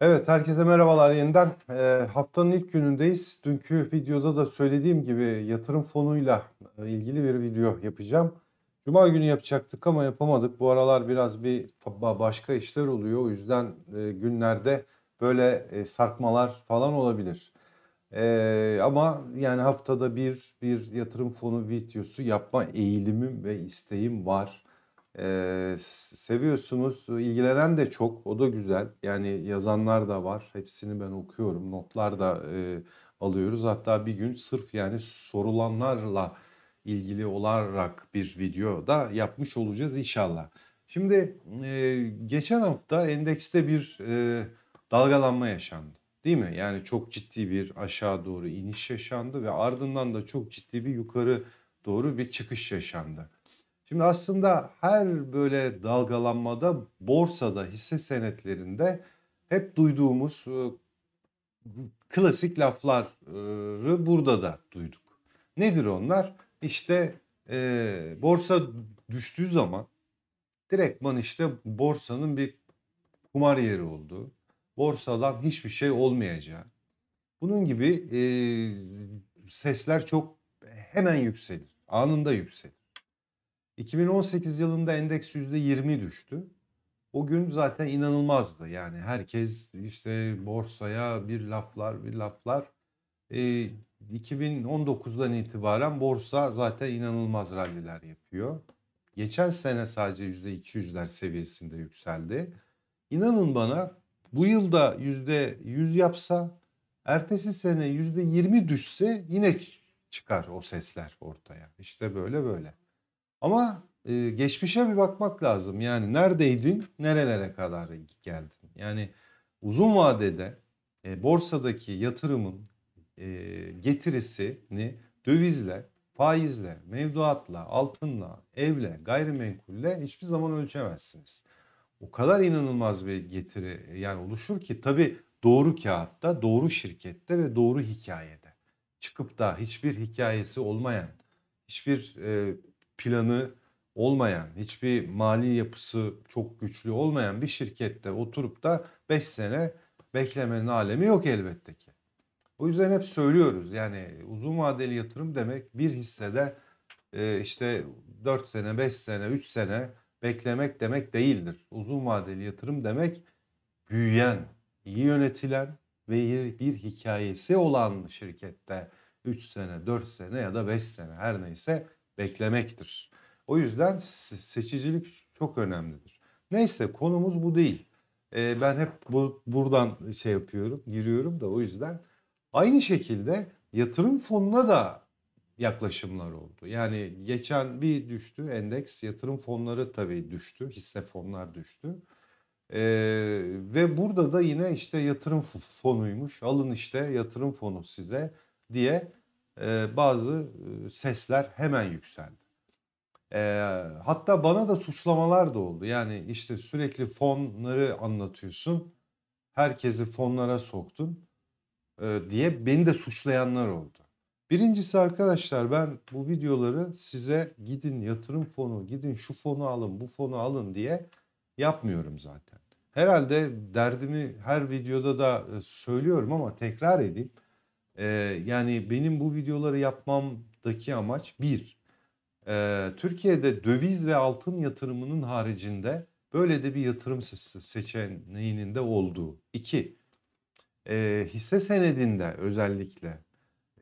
Evet, herkese merhabalar yeniden. E, haftanın ilk günündeyiz. Dünkü videoda da söylediğim gibi yatırım fonuyla e, ilgili bir video yapacağım. Cuma günü yapacaktık ama yapamadık. Bu aralar biraz bir başka işler oluyor. O yüzden e, günlerde böyle e, sarkmalar falan olabilir. E, ama yani haftada bir bir yatırım fonu videosu yapma eğilimim ve isteğim var. Ee, seviyorsunuz. İlgilenen de çok. O da güzel. Yani yazanlar da var. Hepsini ben okuyorum. Notlar da e, alıyoruz. Hatta bir gün sırf yani sorulanlarla ilgili olarak bir video da yapmış olacağız inşallah. Şimdi e, geçen hafta endekste bir e, dalgalanma yaşandı. Değil mi? Yani çok ciddi bir aşağı doğru iniş yaşandı ve ardından da çok ciddi bir yukarı doğru bir çıkış yaşandı. Şimdi aslında her böyle dalgalanmada borsada hisse senetlerinde hep duyduğumuz e, klasik lafları burada da duyduk. Nedir onlar? İşte e, borsa düştüğü zaman direktman işte borsanın bir kumar yeri olduğu, borsadan hiçbir şey olmayacağı. Bunun gibi e, sesler çok hemen yükselir, anında yükselir. 2018 yılında endeks %20 düştü. O gün zaten inanılmazdı. Yani herkes işte borsaya bir laflar bir laflar. E, 2019'dan itibaren borsa zaten inanılmaz ralliler yapıyor. Geçen sene sadece %200'ler seviyesinde yükseldi. İnanın bana bu yılda %100 yapsa ertesi sene %20 düşse yine çıkar o sesler ortaya. İşte böyle böyle. Ama e, geçmişe bir bakmak lazım. Yani neredeydin, nerelere kadar geldin? Yani uzun vadede e, borsadaki yatırımın e, getirisini dövizle, faizle, mevduatla, altınla, evle, gayrimenkulle hiçbir zaman ölçemezsiniz. O kadar inanılmaz bir getiri e, yani oluşur ki tabii doğru kağıtta, doğru şirkette ve doğru hikayede. Çıkıp da hiçbir hikayesi olmayan, hiçbir e, planı olmayan, hiçbir mali yapısı çok güçlü olmayan bir şirkette oturup da 5 sene beklemenin alemi yok elbette ki. O yüzden hep söylüyoruz yani uzun vadeli yatırım demek bir hissede e, işte 4 sene, 5 sene, 3 sene beklemek demek değildir. Uzun vadeli yatırım demek büyüyen, iyi yönetilen ve bir hikayesi olan şirkette 3 sene, 4 sene ya da 5 sene her neyse beklemektir. O yüzden seçicilik çok önemlidir. Neyse konumuz bu değil. Ee, ben hep bu, buradan şey yapıyorum, giriyorum da o yüzden. Aynı şekilde yatırım fonuna da yaklaşımlar oldu. Yani geçen bir düştü endeks, yatırım fonları tabii düştü, hisse fonlar düştü. Ee, ve burada da yine işte yatırım fonuymuş, alın işte yatırım fonu size diye ee, bazı e, sesler hemen yükseldi. Ee, hatta bana da suçlamalar da oldu. Yani işte sürekli fonları anlatıyorsun. Herkesi fonlara soktun e, diye beni de suçlayanlar oldu. Birincisi arkadaşlar ben bu videoları size gidin yatırım fonu, gidin şu fonu alın, bu fonu alın diye yapmıyorum zaten. Herhalde derdimi her videoda da e, söylüyorum ama tekrar edeyim. E, yani benim bu videoları yapmamdaki amaç bir, e, Türkiye'de döviz ve altın yatırımının haricinde böyle de bir yatırım seçeneğinin de olduğu. İki, e, hisse senedinde özellikle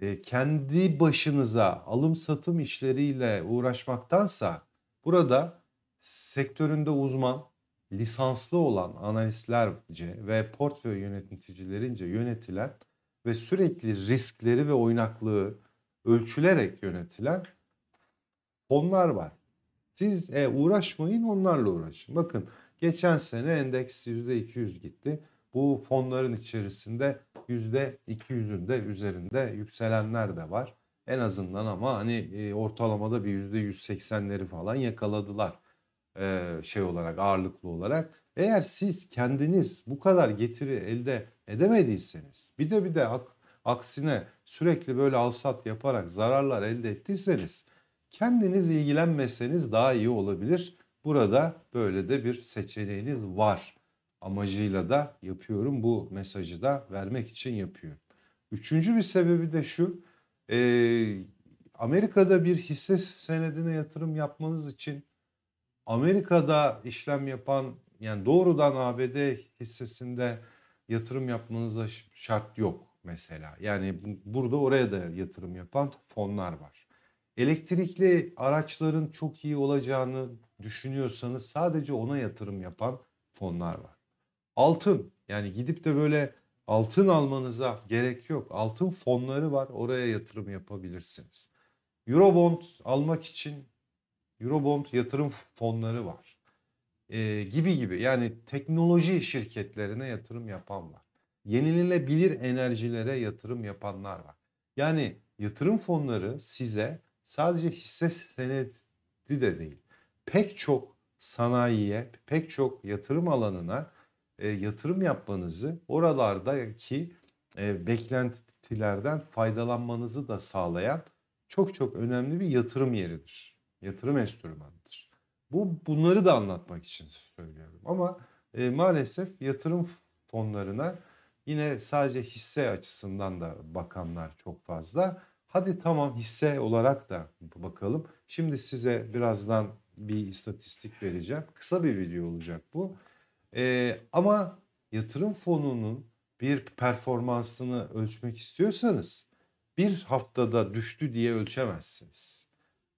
e, kendi başınıza alım satım işleriyle uğraşmaktansa burada sektöründe uzman, lisanslı olan analistlerce ve portföy yöneticilerince yönetilen ve sürekli riskleri ve oynaklığı ölçülerek yönetilen fonlar var. Siz e, uğraşmayın onlarla uğraşın. Bakın geçen sene endeks %200 gitti. Bu fonların içerisinde %200'ün de üzerinde yükselenler de var. En azından ama hani e, ortalamada bir %180'leri falan yakaladılar e, şey olarak ağırlıklı olarak. Eğer siz kendiniz bu kadar getiri elde edemediyseniz bir de bir de aksine sürekli böyle alsat yaparak zararlar elde ettiyseniz kendiniz ilgilenmeseniz daha iyi olabilir. Burada böyle de bir seçeneğiniz var amacıyla da yapıyorum bu mesajı da vermek için yapıyorum. Üçüncü bir sebebi de şu e, Amerika'da bir hisse senedine yatırım yapmanız için Amerika'da işlem yapan yani doğrudan ABD hissesinde yatırım yapmanıza şart yok mesela. Yani burada oraya da yatırım yapan fonlar var. Elektrikli araçların çok iyi olacağını düşünüyorsanız sadece ona yatırım yapan fonlar var. Altın yani gidip de böyle altın almanıza gerek yok. Altın fonları var oraya yatırım yapabilirsiniz. Eurobond almak için Eurobond yatırım fonları var e, gibi gibi yani teknoloji şirketlerine yatırım yapan var. Yenilenebilir enerjilere yatırım yapanlar var. Yani yatırım fonları size sadece hisse senedi de değil pek çok sanayiye, pek çok yatırım alanına e, yatırım yapmanızı, oralardaki e, beklentilerden faydalanmanızı da sağlayan çok çok önemli bir yatırım yeridir. Yatırım enstrümanıdır. Bu bunları da anlatmak için söylüyorum. Ama e, maalesef yatırım fonlarına yine sadece hisse açısından da bakanlar çok fazla. Hadi tamam hisse olarak da bakalım. Şimdi size birazdan bir istatistik vereceğim. Kısa bir video olacak bu. E, ama yatırım fonunun bir performansını ölçmek istiyorsanız bir haftada düştü diye ölçemezsiniz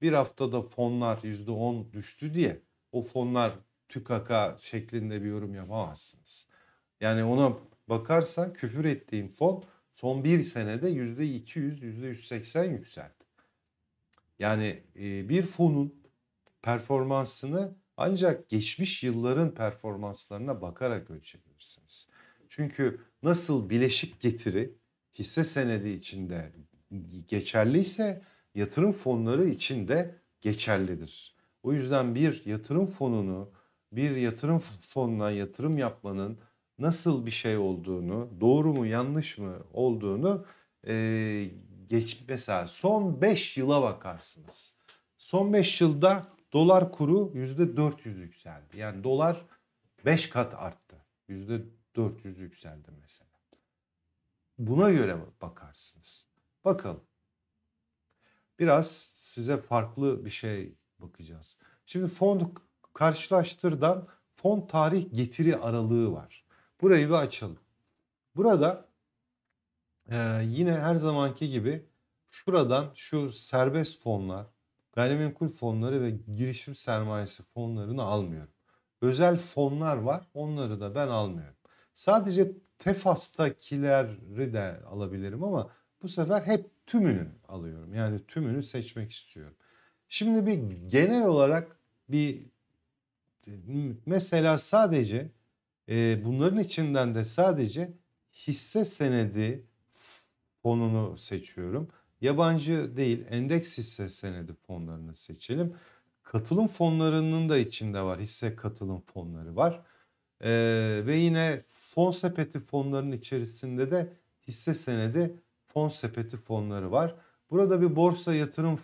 bir haftada fonlar yüzde on düştü diye o fonlar tükaka şeklinde bir yorum yapamazsınız. Yani ona bakarsan küfür ettiğim fon son bir senede yüzde yüzde iki yüz yüz seksen yükseldi. Yani e, bir fonun performansını ancak geçmiş yılların performanslarına bakarak ölçebilirsiniz. Çünkü nasıl bileşik getiri hisse senedi içinde geçerliyse yatırım fonları için de geçerlidir. O yüzden bir yatırım fonunu bir yatırım fonuna yatırım yapmanın nasıl bir şey olduğunu, doğru mu yanlış mı olduğunu e, geç mesela son 5 yıla bakarsınız. Son 5 yılda dolar kuru %400 yükseldi. Yani dolar 5 kat arttı. %400 yükseldi mesela. Buna göre bakarsınız. Bakalım biraz size farklı bir şey bakacağız. Şimdi fon karşılaştırdan fon tarih getiri aralığı var. Burayı bir açalım. Burada e, yine her zamanki gibi şuradan şu serbest fonlar, gayrimenkul fonları ve girişim sermayesi fonlarını almıyorum. Özel fonlar var onları da ben almıyorum. Sadece TEFAS'takileri de alabilirim ama bu sefer hep tümünü alıyorum. Yani tümünü seçmek istiyorum. Şimdi bir genel olarak bir mesela sadece e, bunların içinden de sadece hisse senedi fonunu seçiyorum. Yabancı değil endeks hisse senedi fonlarını seçelim. Katılım fonlarının da içinde var. Hisse katılım fonları var. Ee, ve yine fon sepeti fonlarının içerisinde de hisse senedi fon sepeti fonları var. Burada bir borsa yatırım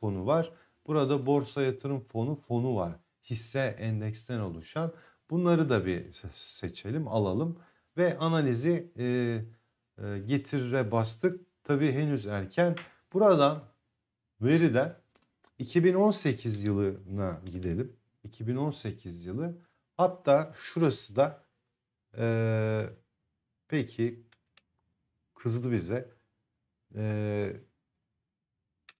fonu var. Burada borsa yatırım fonu fonu var. Hisse endeksten oluşan. Bunları da bir seçelim, alalım ve analizi e, e, getire bastık. Tabii henüz erken. Buradan veriden 2018 yılına gidelim. 2018 yılı. Hatta şurası da e, peki kızdı bize. Ee,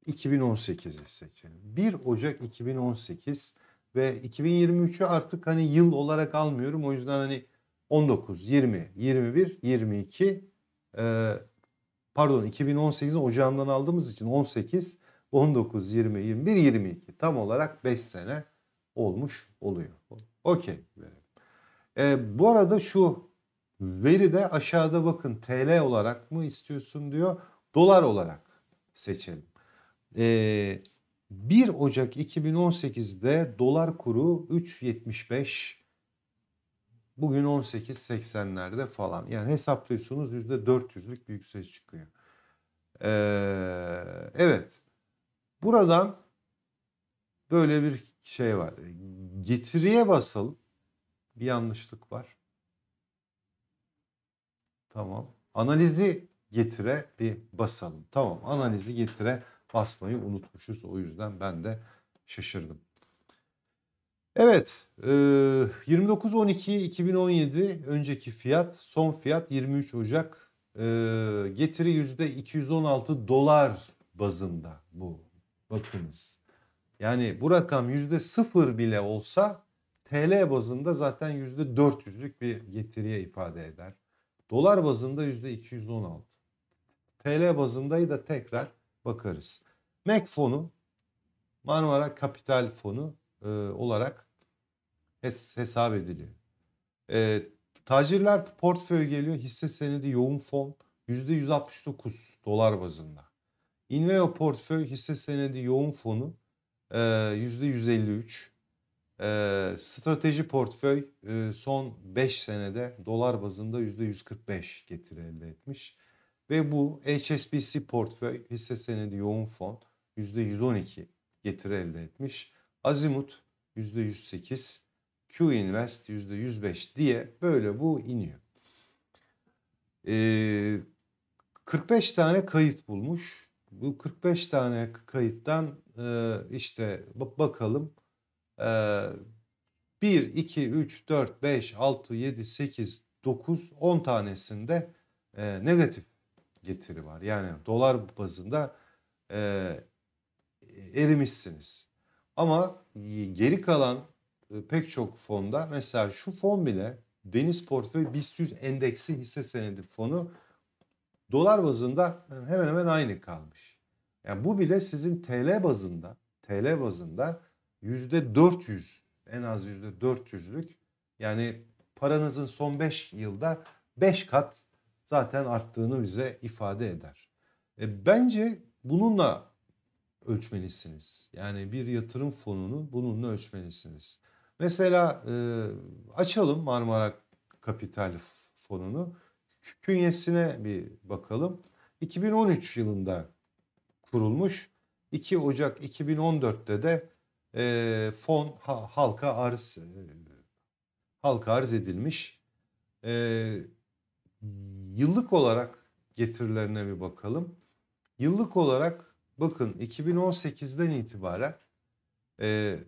2018'i seçelim. 1 Ocak 2018 ve 2023'ü artık hani yıl olarak almıyorum. O yüzden hani 19, 20, 21, 22 e, pardon 2018'i ocağından aldığımız için 18, 19, 20, 21, 22 tam olarak 5 sene olmuş oluyor. Okey. E, bu arada şu Veri de aşağıda bakın TL olarak mı istiyorsun diyor. Dolar olarak seçelim. Ee, 1 Ocak 2018'de dolar kuru 3.75 bugün 18.80'lerde falan. Yani hesaplıyorsunuz %400'lük bir yükseliş çıkıyor. Ee, evet buradan böyle bir şey var. Getiriye basalım. Bir yanlışlık var. Tamam. Analizi getire bir basalım. Tamam analizi getire basmayı unutmuşuz. O yüzden ben de şaşırdım. Evet 29.12.2017 e, önceki fiyat son fiyat 23 Ocak e, getiri %216 dolar bazında bu bakınız. Yani bu rakam %0 bile olsa TL bazında zaten %400'lük bir getiriye ifade eder. Dolar bazında %216. TL bazındayı da tekrar bakarız. MEK fonu Marmara Kapital Fonu e, olarak hes hesap ediliyor. E, tacirler portföy geliyor. Hisse senedi yoğun fon %169 dolar bazında. Inveo portföy hisse senedi yoğun fonu e, %153. E, strateji portföy e, son 5 senede dolar bazında %145 getiri elde etmiş. Ve bu HSBC portföy hisse senedi yoğun fon %112 getiri elde etmiş. Azimut %108, Q Invest %105 diye böyle bu iniyor. Ee, 45 tane kayıt bulmuş. Bu 45 tane kayıttan e, işte bakalım 1, 2, 3, 4, 5, 6, 7, 8, 9, 10 tanesinde e, negatif getiri var. Yani dolar bazında e, erimişsiniz. Ama geri kalan e, pek çok fonda mesela şu fon bile Deniz Portföy BIST 100 Endeksi hisse senedi fonu dolar bazında e, hemen hemen aynı kalmış. Yani bu bile sizin TL bazında TL bazında yüzde 400 en az yüzde 400'lük yani paranızın son 5 yılda 5 kat zaten arttığını bize ifade eder. E, bence bununla ölçmelisiniz. Yani bir yatırım fonunu bununla ölçmelisiniz. Mesela e, açalım Marmara Kapital fonunu. Künyesine bir bakalım. 2013 yılında kurulmuş. 2 Ocak 2014'te de e, fon ha, halka arz e, halka arz edilmiş. E, yıllık olarak getirilerine bir bakalım. Yıllık olarak bakın 2018'den itibaren e,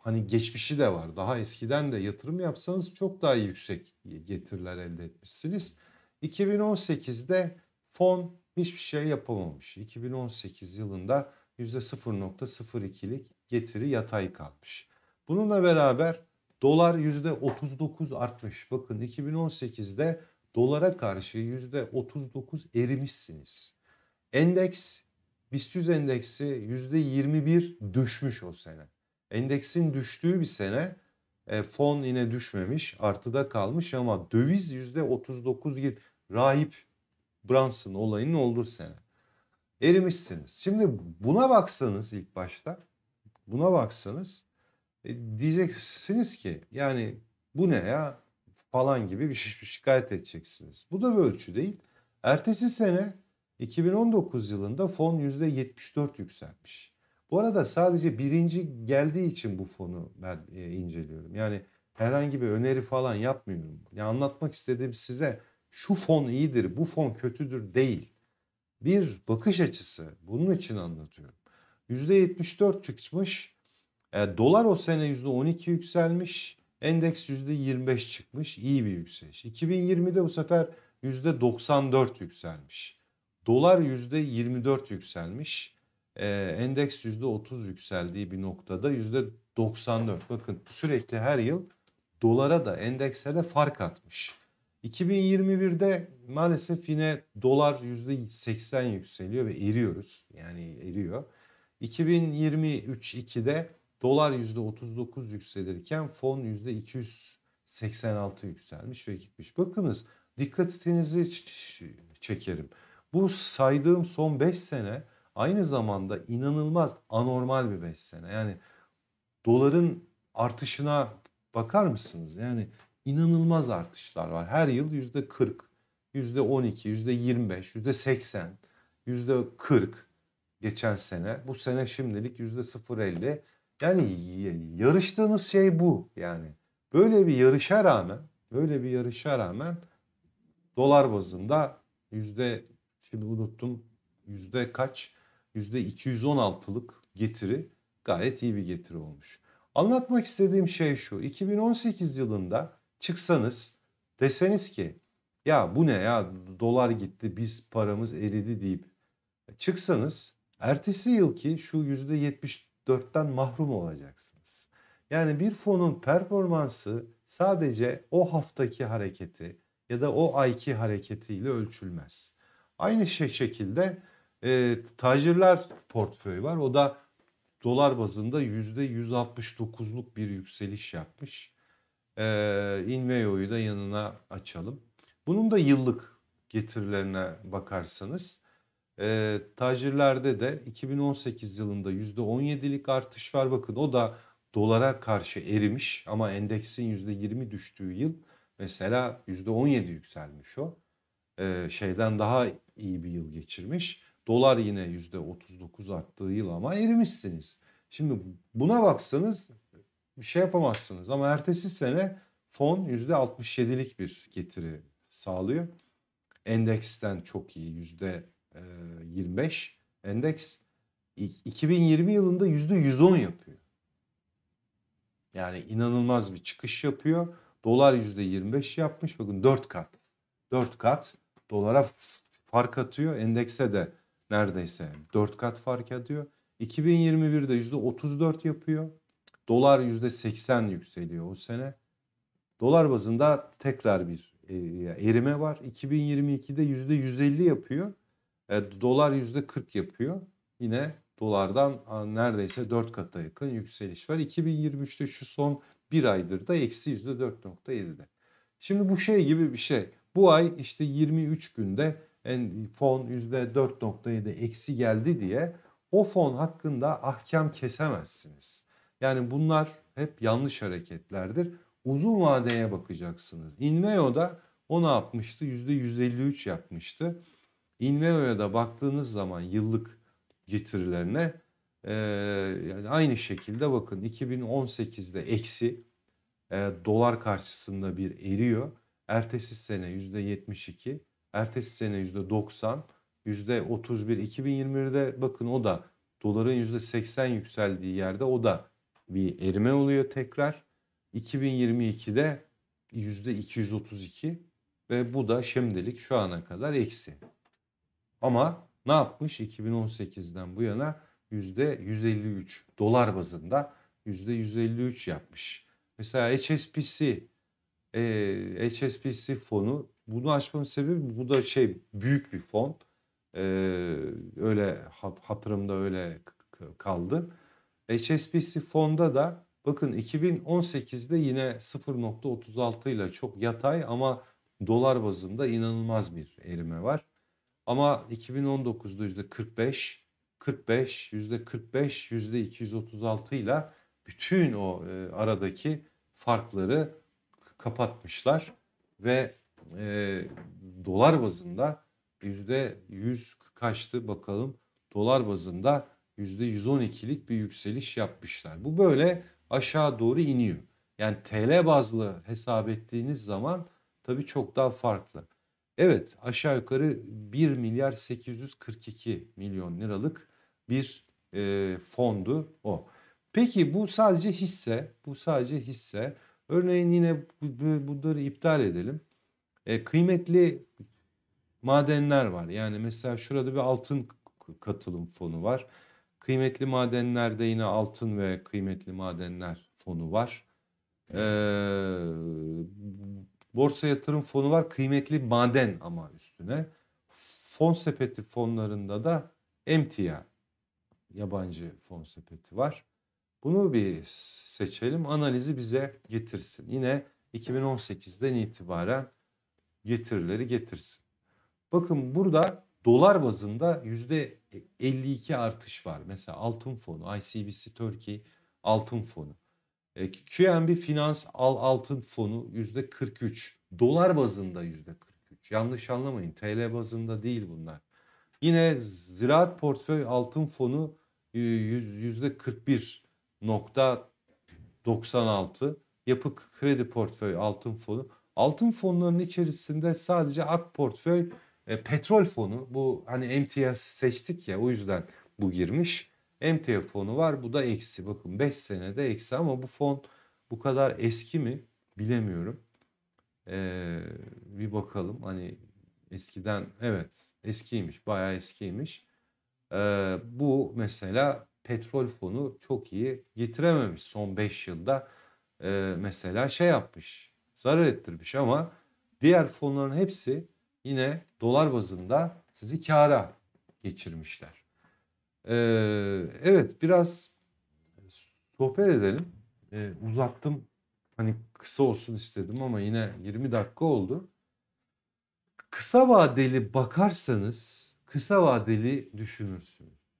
hani geçmişi de var. Daha eskiden de yatırım yapsanız çok daha yüksek getiriler elde etmişsiniz. 2018'de fon hiçbir şey yapamamış. 2018 yılında %0.02'lik getiri yatay kalmış. Bununla beraber dolar %39 artmış. Bakın 2018'de dolara karşı %39 erimişsiniz. Endeks BIST endeksi %21 düşmüş o sene. Endeksin düştüğü bir sene e, fon yine düşmemiş artıda kalmış ama döviz %39 gibi rahip Brunson olayının olduğu sene. Erimişsiniz. Şimdi buna baksanız ilk başta Buna baksanız e, diyeceksiniz ki yani bu ne ya falan gibi bir şikayet edeceksiniz. Bu da bir ölçü değil. Ertesi sene 2019 yılında fon %74 yükselmiş. Bu arada sadece birinci geldiği için bu fonu ben e, inceliyorum. Yani herhangi bir öneri falan yapmıyorum. Ya anlatmak istediğim size şu fon iyidir, bu fon kötüdür değil. Bir bakış açısı bunun için anlatıyorum. %74 çıkmış. E, dolar o sene %12 yükselmiş. Endeks %25 çıkmış. İyi bir yükseliş. 2020'de bu sefer %94 yükselmiş. Dolar %24 yükselmiş. E, endeks %30 yükseldiği bir noktada %94. Bakın sürekli her yıl dolara da endekse de fark atmış. 2021'de maalesef yine dolar %80 yükseliyor ve eriyoruz. Yani eriyor. 2023-2'de dolar %39 yükselirken fon %286 yükselmiş ve gitmiş. Bakınız dikkatinizi çekerim. Bu saydığım son 5 sene aynı zamanda inanılmaz anormal bir 5 sene. Yani doların artışına bakar mısınız? Yani inanılmaz artışlar var. Her yıl yüzde 40, yüzde 12, yüzde 25, yüzde 80, yüzde 40 geçen sene. Bu sene şimdilik yüzde 0.50. Yani yarıştığınız şey bu yani. Böyle bir yarışa rağmen, böyle bir yarışa rağmen dolar bazında yüzde şimdi unuttum yüzde kaç? Yüzde 216'lık getiri gayet iyi bir getiri olmuş. Anlatmak istediğim şey şu. 2018 yılında çıksanız deseniz ki ya bu ne ya dolar gitti biz paramız eridi deyip çıksanız Ertesi yıl ki şu yüzde %74'ten mahrum olacaksınız. Yani bir fonun performansı sadece o haftaki hareketi ya da o ayki hareketiyle ölçülmez. Aynı şey şekilde e, tacirler portföyü var. O da dolar bazında yüzde %169'luk bir yükseliş yapmış. E, Inveo'yu da yanına açalım. Bunun da yıllık getirilerine bakarsanız e, ee, tacirlerde de 2018 yılında %17'lik artış var. Bakın o da dolara karşı erimiş ama endeksin %20 düştüğü yıl mesela %17 yükselmiş o. E, şeyden daha iyi bir yıl geçirmiş. Dolar yine %39 arttığı yıl ama erimişsiniz. Şimdi buna baksanız bir şey yapamazsınız ama ertesi sene fon %67'lik bir getiri sağlıyor. Endeksten çok iyi yüzde 25 endeks 2020 yılında %110 yapıyor. Yani inanılmaz bir çıkış yapıyor. Dolar %25 yapmış. Bakın 4 kat. 4 kat dolara fark atıyor. Endekse de neredeyse 4 kat fark atıyor. 2021'de %34 yapıyor. Dolar %80 yükseliyor o sene. Dolar bazında tekrar bir e, erime var. 2022'de %150 yapıyor. E, dolar %40 yapıyor. Yine dolardan neredeyse 4 kata yakın yükseliş var. 2023'te şu son bir aydır da eksi yüzde %4.7'de. Şimdi bu şey gibi bir şey. Bu ay işte 23 günde en fon %4.7 eksi geldi diye o fon hakkında ahkam kesemezsiniz. Yani bunlar hep yanlış hareketlerdir. Uzun vadeye bakacaksınız. Inveo'da o ne yapmıştı? %153 yapmıştı. Inveo'ya da baktığınız zaman yıllık getirilerine e, yani aynı şekilde bakın 2018'de eksi e, dolar karşısında bir eriyor. Ertesi sene yüzde %72, ertesi sene yüzde %90, yüzde %31. 2021'de bakın o da doların yüzde %80 yükseldiği yerde o da bir erime oluyor tekrar. 2022'de yüzde %232 ve bu da şimdilik şu ana kadar eksi. Ama ne yapmış? 2018'den bu yana %153 dolar bazında %153 yapmış. Mesela HSBC e, HSBC fonu bunu açmamın sebebi bu da şey büyük bir fon. E, öyle hat, hatırımda öyle kaldı. HSBC fonda da bakın 2018'de yine 0.36 ile çok yatay ama dolar bazında inanılmaz bir erime var. Ama 2019'da yüzde 45, 45, yüzde 45, yüzde 236 ile bütün o e, aradaki farkları kapatmışlar ve e, dolar bazında yüzde 100 kaçtı bakalım dolar bazında yüzde 112'lik bir yükseliş yapmışlar. Bu böyle aşağı doğru iniyor. Yani TL bazlı hesap ettiğiniz zaman tabii çok daha farklı. Evet aşağı yukarı 1 milyar 842 milyon liralık bir e, fondu o. Peki bu sadece hisse, bu sadece hisse. Örneğin yine bunları iptal edelim. E, kıymetli madenler var. Yani mesela şurada bir altın katılım fonu var. Kıymetli madenlerde yine altın ve kıymetli madenler fonu var. Ee, Borsa yatırım fonu var kıymetli maden ama üstüne. Fon sepeti fonlarında da emtia yabancı fon sepeti var. Bunu bir seçelim analizi bize getirsin. Yine 2018'den itibaren getirileri getirsin. Bakın burada dolar bazında yüzde %52 artış var. Mesela altın fonu ICBC Turkey altın fonu. Ee, QNB Finans Al Altın Fonu yüzde %43. Dolar bazında yüzde %43. Yanlış anlamayın TL bazında değil bunlar. Yine Ziraat Portföy Altın Fonu e, yüzde %41.96. Yapı Kredi Portföy Altın Fonu. Altın fonlarının içerisinde sadece AK Portföy e, petrol fonu bu hani MTS seçtik ya o yüzden bu girmiş. MTA fonu var bu da eksi. Bakın 5 senede eksi ama bu fon bu kadar eski mi bilemiyorum. Ee, bir bakalım hani eskiden evet eskiymiş bayağı eskiymiş. Ee, bu mesela petrol fonu çok iyi getirememiş son 5 yılda. Ee, mesela şey yapmış zarar ettirmiş ama diğer fonların hepsi yine dolar bazında sizi kara geçirmişler. Ee, evet biraz sohbet edelim. Ee, uzattım. Hani kısa olsun istedim ama yine 20 dakika oldu. Kısa vadeli bakarsanız kısa vadeli düşünürsünüz.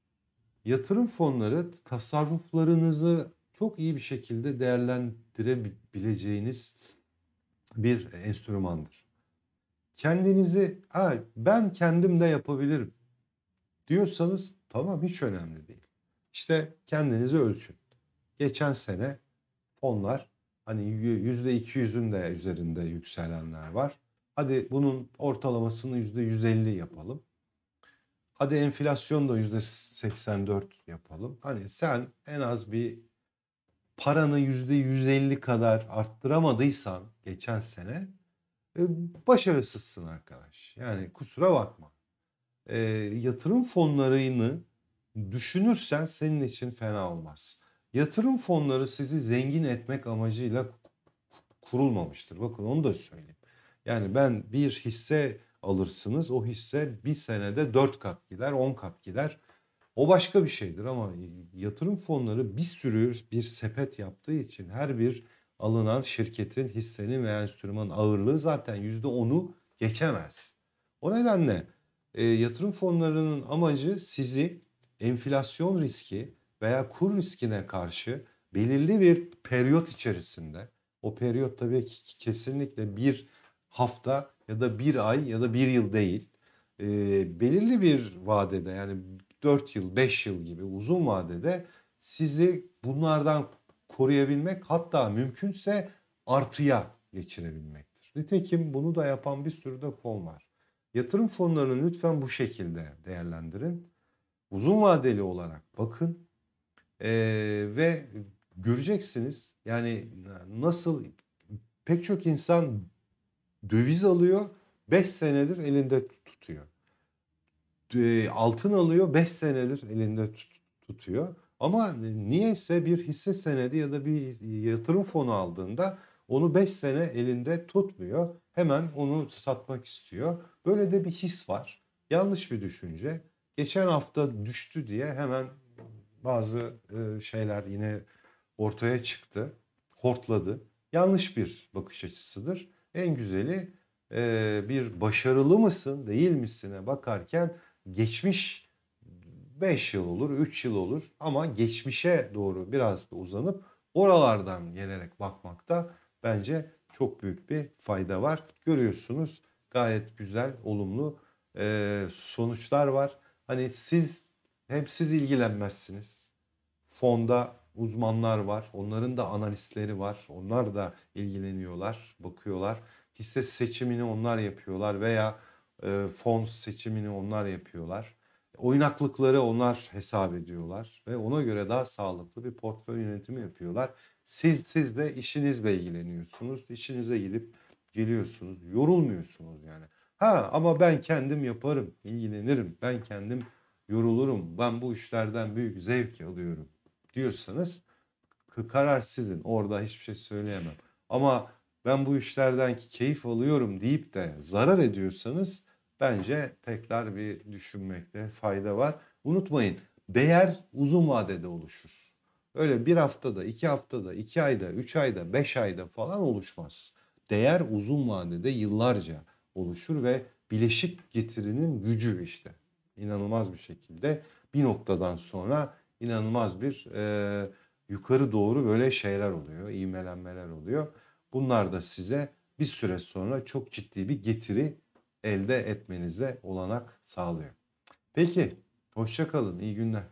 Yatırım fonları tasarruflarınızı çok iyi bir şekilde değerlendirebileceğiniz bir enstrümandır. Kendinizi ha, ben kendim de yapabilirim diyorsanız ama hiç önemli değil. İşte kendinizi ölçün. Geçen sene fonlar hani yüzde iki yüzün de üzerinde yükselenler var. Hadi bunun ortalamasını yüzde yüz elli yapalım. Hadi enflasyon da yüzde seksen dört yapalım. Hani sen en az bir paranı yüzde yüz elli kadar arttıramadıysan geçen sene e, başarısızsın arkadaş. Yani kusura bakma e, yatırım fonlarını düşünürsen senin için fena olmaz. Yatırım fonları sizi zengin etmek amacıyla kurulmamıştır. Bakın onu da söyleyeyim. Yani ben bir hisse alırsınız o hisse bir senede dört kat gider 10 kat gider. O başka bir şeydir ama yatırım fonları bir sürü bir sepet yaptığı için her bir alınan şirketin hissenin veya enstrümanın ağırlığı zaten yüzde onu geçemez. O nedenle e, yatırım fonlarının amacı sizi enflasyon riski veya kur riskine karşı belirli bir periyot içerisinde o periyot tabii ki kesinlikle bir hafta ya da bir ay ya da bir yıl değil. E, belirli bir vadede yani 4 yıl 5 yıl gibi uzun vadede sizi bunlardan koruyabilmek hatta mümkünse artıya geçirebilmektir. Nitekim bunu da yapan bir sürü de fon var. Yatırım fonlarını lütfen bu şekilde değerlendirin. Uzun vadeli olarak bakın ee, ve göreceksiniz yani nasıl pek çok insan döviz alıyor 5 senedir elinde tutuyor. Ee, altın alıyor 5 senedir elinde tutuyor. Ama niyeyse bir hisse senedi ya da bir yatırım fonu aldığında onu 5 sene elinde tutmuyor hemen onu satmak istiyor. Böyle de bir his var. Yanlış bir düşünce. Geçen hafta düştü diye hemen bazı e, şeyler yine ortaya çıktı. Hortladı. Yanlış bir bakış açısıdır. En güzeli e, bir başarılı mısın değil misine bakarken geçmiş 5 yıl olur 3 yıl olur ama geçmişe doğru biraz da uzanıp oralardan gelerek bakmakta bence çok büyük bir fayda var. Görüyorsunuz gayet güzel, olumlu e, sonuçlar var. Hani siz hep siz ilgilenmezsiniz. Fonda uzmanlar var. Onların da analistleri var. Onlar da ilgileniyorlar, bakıyorlar. Hisse seçimini onlar yapıyorlar veya e, fon seçimini onlar yapıyorlar. Oynaklıkları onlar hesap ediyorlar ve ona göre daha sağlıklı bir portföy yönetimi yapıyorlar. Siz siz de işinizle ilgileniyorsunuz. İşinize gidip geliyorsunuz. Yorulmuyorsunuz yani. Ha ama ben kendim yaparım, ilgilenirim. Ben kendim yorulurum. Ben bu işlerden büyük zevk alıyorum diyorsanız karar sizin. Orada hiçbir şey söyleyemem. Ama ben bu işlerden keyif alıyorum deyip de zarar ediyorsanız bence tekrar bir düşünmekte fayda var. Unutmayın değer uzun vadede oluşur. Öyle bir haftada, iki haftada, iki ayda, üç ayda, beş ayda falan oluşmaz. Değer uzun vadede yıllarca oluşur ve bileşik getirinin gücü işte inanılmaz bir şekilde bir noktadan sonra inanılmaz bir e, yukarı doğru böyle şeyler oluyor, iğmelenmeler oluyor. Bunlar da size bir süre sonra çok ciddi bir getiri elde etmenize olanak sağlıyor. Peki, hoşçakalın, iyi günler.